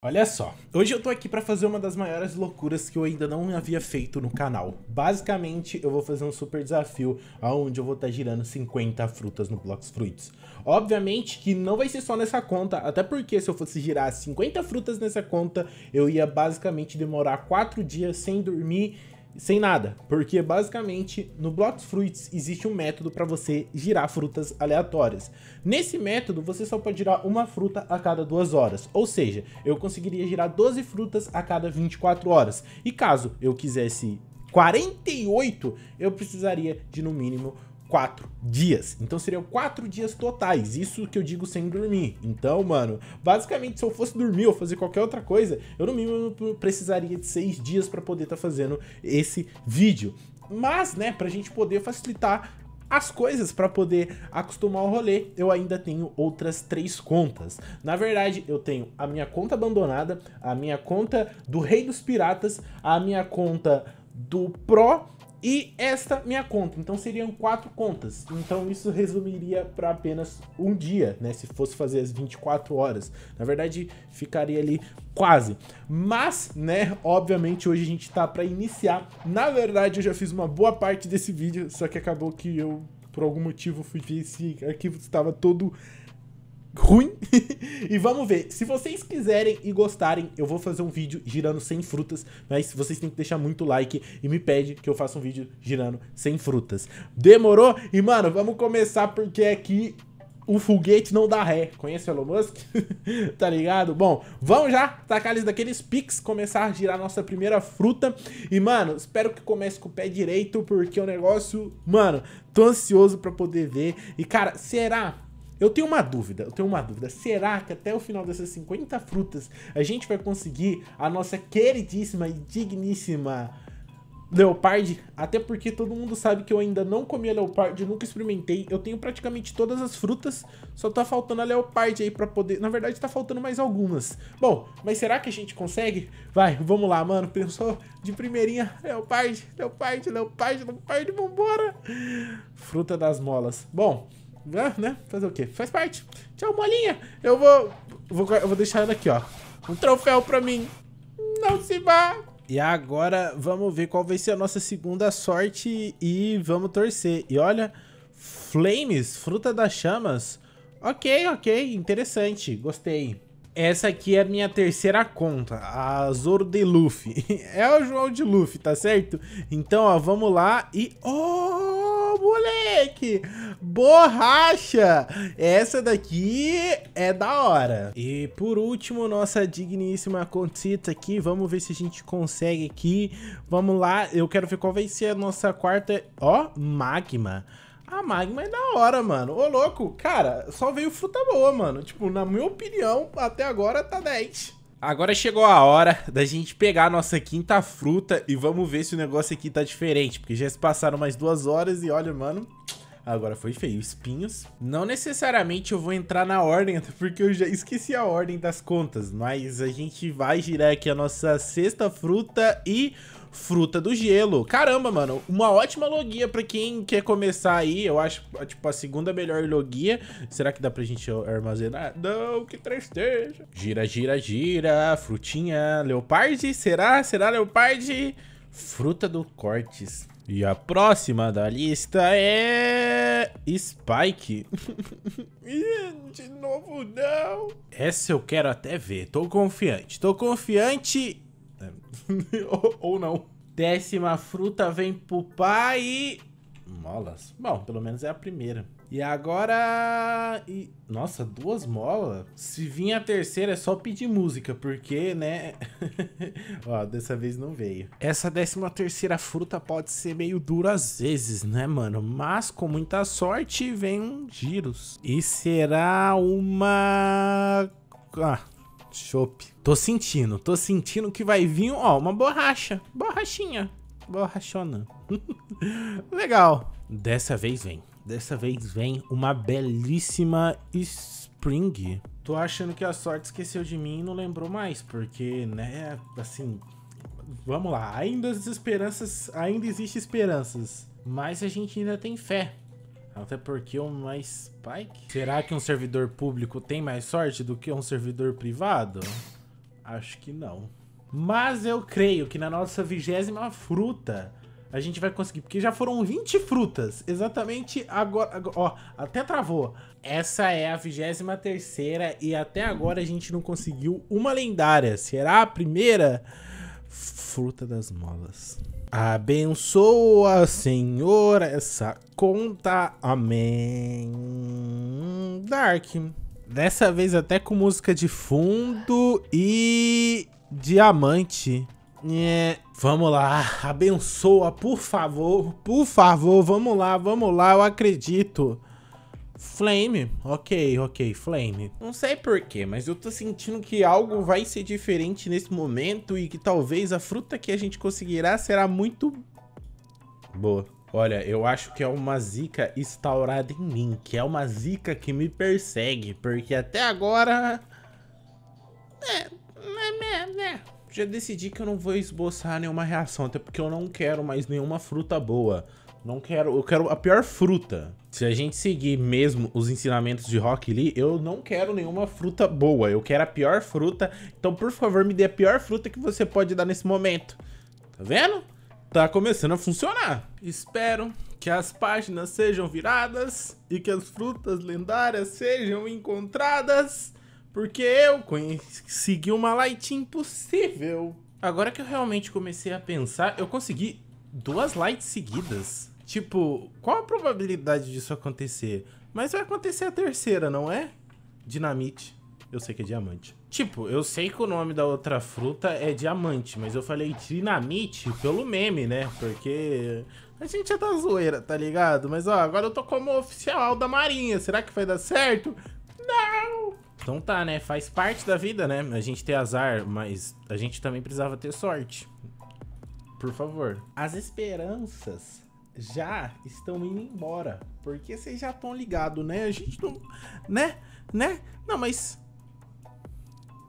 Olha só, hoje eu tô aqui para fazer uma das maiores loucuras que eu ainda não havia feito no canal. Basicamente, eu vou fazer um super desafio onde eu vou estar tá girando 50 frutas no Blocks Fruits. Obviamente que não vai ser só nessa conta, até porque se eu fosse girar 50 frutas nessa conta, eu ia basicamente demorar 4 dias sem dormir, sem nada, porque basicamente no Blocks Fruits existe um método para você girar frutas aleatórias. Nesse método, você só pode girar uma fruta a cada duas horas, ou seja, eu conseguiria girar 12 frutas a cada 24 horas. E caso eu quisesse 48, eu precisaria de no mínimo quatro dias. Então seriam quatro dias totais. Isso que eu digo sem dormir. Então, mano, basicamente, se eu fosse dormir ou fazer qualquer outra coisa, eu no mínimo precisaria de seis dias para poder estar tá fazendo esse vídeo. Mas, né, pra gente poder facilitar as coisas para poder acostumar o rolê, eu ainda tenho outras três contas. Na verdade, eu tenho a minha conta abandonada, a minha conta do Rei dos Piratas, a minha conta do Pro e esta minha conta. Então seriam quatro contas. Então isso resumiria para apenas um dia, né? Se fosse fazer as 24 horas. Na verdade, ficaria ali quase. Mas, né, obviamente hoje a gente tá para iniciar. Na verdade, eu já fiz uma boa parte desse vídeo, só que acabou que eu por algum motivo fui ver esse arquivo estava todo ruim. e vamos ver. Se vocês quiserem e gostarem, eu vou fazer um vídeo girando sem frutas, mas vocês têm que deixar muito like e me pede que eu faça um vídeo girando sem frutas. Demorou? E, mano, vamos começar porque aqui o foguete não dá ré. Conhece o Elon Musk? tá ligado? Bom, vamos já tacar eles daqueles pics, começar a girar nossa primeira fruta. E, mano, espero que comece com o pé direito, porque o negócio... Mano, tô ansioso pra poder ver. E, cara, será eu tenho uma dúvida, eu tenho uma dúvida. Será que até o final dessas 50 frutas a gente vai conseguir a nossa queridíssima e digníssima Leopard, até porque todo mundo sabe que eu ainda não comi a Leopard, nunca experimentei. Eu tenho praticamente todas as frutas, só tá faltando a Leopard aí pra poder... Na verdade, tá faltando mais algumas. Bom, mas será que a gente consegue? Vai, vamos lá, mano. Pensou de primeirinha. Leopard, Leopard, Leopard, Leopard, vambora. Fruta das molas. Bom, ah, né? Fazer o quê? Faz parte. Tchau, molinha. Eu vou, vou, eu vou deixar ela aqui, ó. Um troféu pra mim. Não se vá. E agora vamos ver qual vai ser a nossa segunda sorte e vamos torcer. E olha, Flames, Fruta das Chamas. Ok, ok, interessante, gostei. Essa aqui é a minha terceira conta, a Zoro de Luffy. é o João de Luffy, tá certo? Então, ó, vamos lá e... Oh! moleque! Borracha! Essa daqui é da hora. E por último, nossa digníssima Concita aqui. Vamos ver se a gente consegue aqui. Vamos lá. Eu quero ver qual vai ser a nossa quarta... Ó, Magma. A Magma é da hora, mano. Ô, louco, cara, só veio fruta boa, mano. Tipo, na minha opinião, até agora tá 10. Agora chegou a hora da gente pegar a nossa quinta fruta e vamos ver se o negócio aqui tá diferente, porque já se passaram mais duas horas e olha, mano, agora foi feio. Espinhos. Não necessariamente eu vou entrar na ordem, porque eu já esqueci a ordem das contas, mas a gente vai girar aqui a nossa sexta fruta e Fruta do Gelo. Caramba, mano, uma ótima logia pra quem quer começar aí. Eu acho, tipo, a segunda melhor logia. Será que dá pra gente armazenar? Não, que tristeza. Gira, gira, gira. Frutinha. Leopardi, será? Será Leopardi? Fruta do Cortes. E a próxima da lista é... Spike. De novo, não. Essa eu quero até ver. Tô confiante. Tô confiante ou, é. ou, não. Décima fruta vem pupá e... Molas. Bom, pelo menos é a primeira. E agora... E... Nossa, duas molas? Se vir a terceira é só pedir música, porque, né... Ó, dessa vez não veio. Essa décima terceira fruta pode ser meio dura às vezes, né, mano? Mas com muita sorte vem um giros. E será uma... Ah, Chope. Tô sentindo, tô sentindo que vai vir, ó, uma borracha. Borrachinha. Borrachona. Legal. Dessa vez vem. Dessa vez vem uma belíssima Spring. Tô achando que a sorte esqueceu de mim e não lembrou mais, porque, né, assim... Vamos lá, ainda as esperanças... Ainda existe esperanças. Mas a gente ainda tem fé. Até porque é uma Spike... Será que um servidor público tem mais sorte do que um servidor privado? Acho que não. Mas eu creio que na nossa vigésima fruta a gente vai conseguir, porque já foram 20 frutas, exatamente agora, agora ó, até travou. Essa é a vigésima terceira e até agora a gente não conseguiu uma lendária. Será a primeira? Fruta das molas. Abençoa, Senhor, essa conta. Amém. Dark. Dessa vez até com música de fundo e diamante. É, vamos lá, abençoa, por favor, por favor, vamos lá, vamos lá, eu acredito. Flame, ok, ok, Flame. Não sei porquê, mas eu tô sentindo que algo vai ser diferente nesse momento e que talvez a fruta que a gente conseguirá será muito boa. Olha, eu acho que é uma zica instaurada em mim, que é uma zica que me persegue, porque até agora... É, é, é, é. Já decidi que eu não vou esboçar nenhuma reação, até porque eu não quero mais nenhuma fruta boa. Não quero, eu quero a pior fruta. Se a gente seguir mesmo os ensinamentos de Rock Lee, eu não quero nenhuma fruta boa. Eu quero a pior fruta. Então, por favor, me dê a pior fruta que você pode dar nesse momento. Tá vendo? Tá começando a funcionar. Espero que as páginas sejam viradas e que as frutas lendárias sejam encontradas, porque eu consegui uma light impossível. Agora que eu realmente comecei a pensar, eu consegui duas lights seguidas. Tipo, qual a probabilidade disso acontecer? Mas vai acontecer a terceira, não é? Dinamite. Eu sei que é diamante. Tipo, eu sei que o nome da outra fruta é diamante, mas eu falei dinamite pelo meme, né? Porque a gente é da zoeira, tá ligado? Mas ó, agora eu tô como oficial da marinha. Será que vai dar certo? Não! Então tá, né? Faz parte da vida, né? A gente ter azar, mas a gente também precisava ter sorte. Por favor. As esperanças já estão indo embora. Porque vocês já estão ligados, né? A gente não. Né? Né? Não, mas.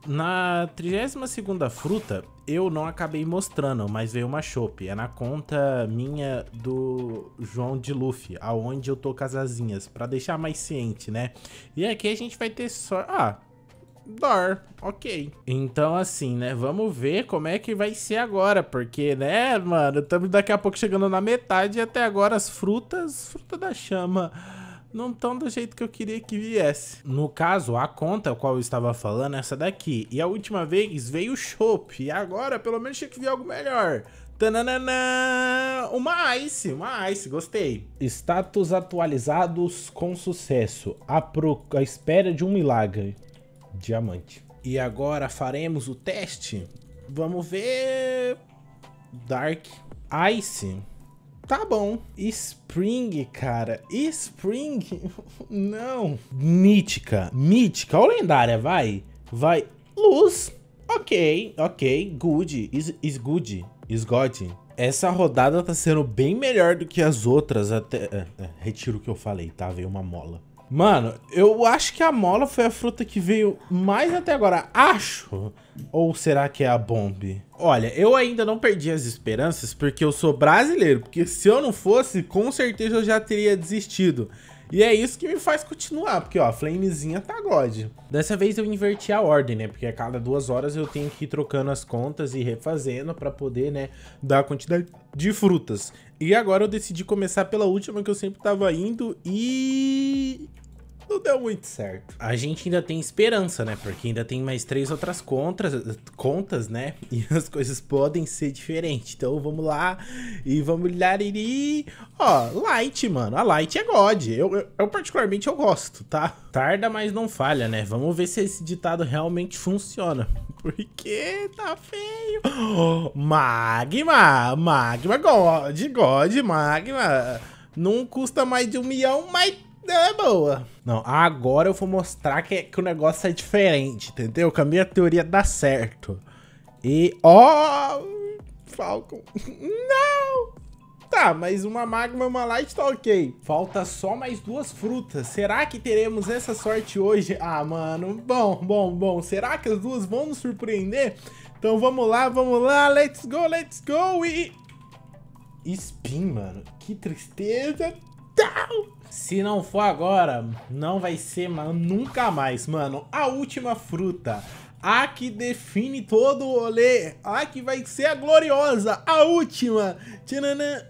Na 32 fruta, eu não acabei mostrando, mas veio uma chope. É na conta minha do João de Luffy, aonde eu tô com as asinhas, pra deixar mais ciente, né? E aqui a gente vai ter só. Ah, Dor, ok. Então, assim, né? Vamos ver como é que vai ser agora. Porque, né, mano, estamos daqui a pouco chegando na metade e até agora as frutas, fruta da chama, não estão do jeito que eu queria que viesse. No caso, a conta a qual eu estava falando é essa daqui. E a última vez veio o chopp. E agora, pelo menos, tinha que vir algo melhor. Tananana, uma Ice, uma Ice, gostei. Status atualizados com sucesso. A, pro... a espera de um milagre diamante. E agora faremos o teste. Vamos ver... Dark Ice. Tá bom. Spring, cara. Spring? Não. Mítica. Mítica ou lendária, vai. Vai. Luz. Ok, ok. Good. Is, is good. Is God. Essa rodada tá sendo bem melhor do que as outras. Até... É, é, retiro o que eu falei, tá? Veio uma mola. Mano, eu acho que a mola foi a fruta que veio mais até agora. Acho. Ou será que é a bombe? Olha, eu ainda não perdi as esperanças porque eu sou brasileiro. Porque se eu não fosse, com certeza eu já teria desistido. E é isso que me faz continuar, porque ó, a flamezinha tá god. Dessa vez eu inverti a ordem, né? Porque a cada duas horas eu tenho que ir trocando as contas e refazendo pra poder, né, dar a quantidade de frutas. E agora eu decidi começar pela última que eu sempre tava indo e não deu muito certo. A gente ainda tem esperança, né? Porque ainda tem mais três outras contras, contas, né? E as coisas podem ser diferentes. Então vamos lá e vamos lariri. Ó, Light, mano. A Light é God. Eu, eu, eu particularmente eu gosto, tá? Tarda, mas não falha, né? Vamos ver se esse ditado realmente funciona. Porque tá feio. magma, Magma God, God, Magma. Não custa mais de um milhão, mas é boa. Não, agora eu vou mostrar que, é, que o negócio é diferente, entendeu? Que a minha teoria dá certo. E. Ó! Oh, Falcon. Não! Tá, mas uma magma e uma light tá ok. Falta só mais duas frutas. Será que teremos essa sorte hoje? Ah, mano, bom, bom, bom. Será que as duas vão nos surpreender? Então vamos lá, vamos lá. Let's go, let's go. E... Spin, mano. Que tristeza. Tchau! Se não for agora, não vai ser mano, nunca mais, mano. A última fruta, a que define todo o rolê, a que vai ser a gloriosa, a última. Tchananã.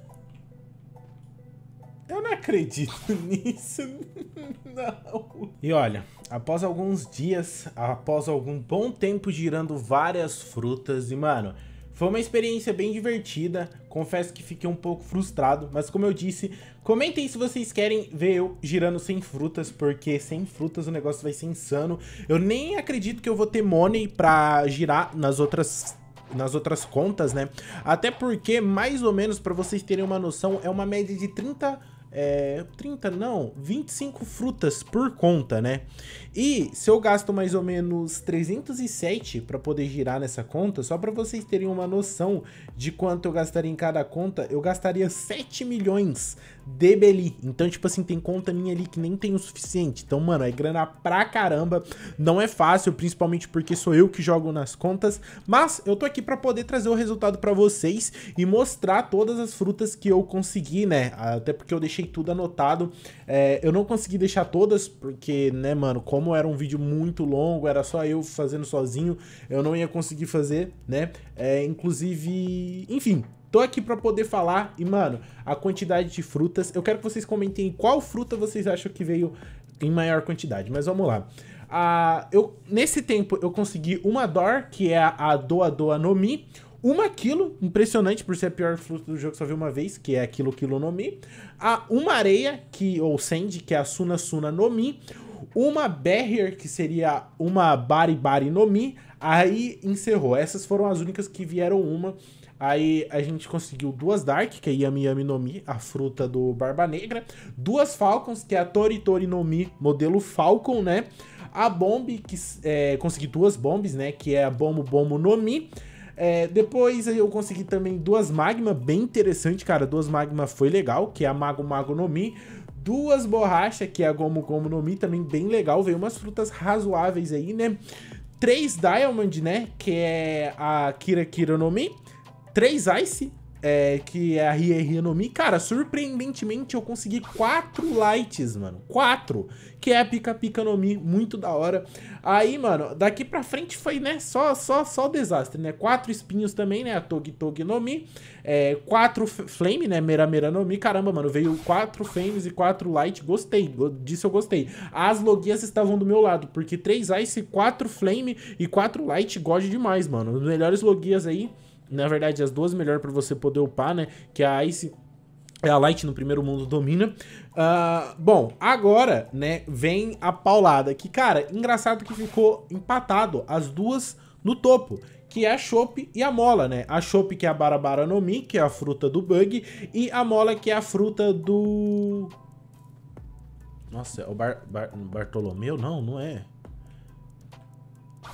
Eu não acredito nisso, não. E olha, após alguns dias, após algum bom tempo girando várias frutas, e mano, foi uma experiência bem divertida, confesso que fiquei um pouco frustrado, mas como eu disse, comentem se vocês querem ver eu girando sem frutas, porque sem frutas o negócio vai ser insano. Eu nem acredito que eu vou ter money pra girar nas outras nas outras contas, né? Até porque, mais ou menos, para vocês terem uma noção, é uma média de 30 é, 30 não, 25 frutas por conta, né? E se eu gasto mais ou menos 307 para poder girar nessa conta, só para vocês terem uma noção de quanto eu gastaria em cada conta, eu gastaria 7 milhões de Beli. Então, tipo assim, tem conta minha ali que nem tem o suficiente. Então, mano, é grana pra caramba. Não é fácil, principalmente porque sou eu que jogo nas contas, mas eu tô aqui para poder trazer o resultado para vocês e mostrar todas as frutas que eu consegui, né? Até porque eu deixei deixei tudo anotado. É, eu não consegui deixar todas, porque, né, mano, como era um vídeo muito longo, era só eu fazendo sozinho, eu não ia conseguir fazer, né? É, inclusive, enfim, Tô aqui para poder falar e, mano, a quantidade de frutas. Eu quero que vocês comentem qual fruta vocês acham que veio em maior quantidade, mas vamos lá. Ah, eu, nesse tempo eu consegui uma Dor, que é a Doa Doa no Mi, uma aquilo, impressionante por ser a pior fruta do jogo, só vi uma vez, que é aquilo quilo no Mi. A uma areia, que, ou Sand, que é a Suna Suna no Mi. Uma Barrier, que seria uma Bari Bari no Mi. Aí encerrou. Essas foram as únicas que vieram uma. Aí a gente conseguiu duas Dark, que é Yami Yami no Mi, a fruta do Barba Negra. Duas Falcons, que é a Tori Tori no Mi, modelo Falcon, né? A Bomb, que é, consegui duas bombes, né? Que é a bomo bomo no Mi. É, depois eu consegui também duas magma, bem interessante, cara. Duas magma foi legal, que é a Mago Mago no Mi. Duas borrachas, que é a Gomu Gomu no Mi, também bem legal. Veio umas frutas razoáveis aí, né? Três Diamond, né? Que é a Kira Kira no Mi. Três Ice, é, que é a Rie Hinomi. Cara, surpreendentemente eu consegui quatro lights, mano. Quatro. Que é a Pika Pika no Mi, muito da hora. Aí, mano, daqui pra frente foi, né, só, só, só desastre, né? Quatro espinhos também, né? A Togi Togi no Mi. É, quatro Flame, né? Mera Mera no Mi. Caramba, mano, veio quatro Flames e quatro Light. Gostei, disso eu gostei. As logias estavam do meu lado, porque três Ice, quatro Flame e quatro Light, god demais, mano. Os melhores logias aí. Na verdade, as duas melhor para você poder upar, né? Que é a Ice é a Light no primeiro mundo domina. Uh, bom, agora, né, vem a paulada. Que, cara, engraçado que ficou empatado as duas no topo. Que é a Chope e a Mola, né? A Chope que é a Barabara no Mi, que é a fruta do Bug. E a Mola que é a fruta do... Nossa, é o Bar Bar Bartolomeu? Não, não é.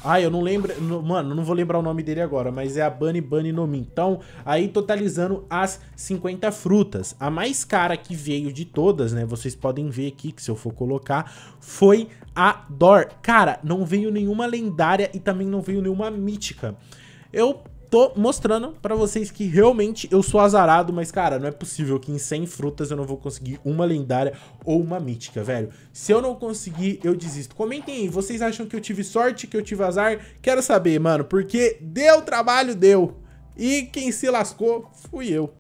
Ah, eu não lembro. Mano, não vou lembrar o nome dele agora, mas é a Bunny Bunny no Mi. Então, aí totalizando as 50 frutas. A mais cara que veio de todas, né? Vocês podem ver aqui que se eu for colocar, foi a Dor. Cara, não veio nenhuma lendária e também não veio nenhuma mítica. Eu tô mostrando pra vocês que realmente eu sou azarado, mas, cara, não é possível que em 100 frutas eu não vou conseguir uma lendária ou uma mítica, velho. Se eu não conseguir, eu desisto. Comentem aí, vocês acham que eu tive sorte, que eu tive azar? Quero saber, mano, porque deu trabalho, deu. E quem se lascou fui eu.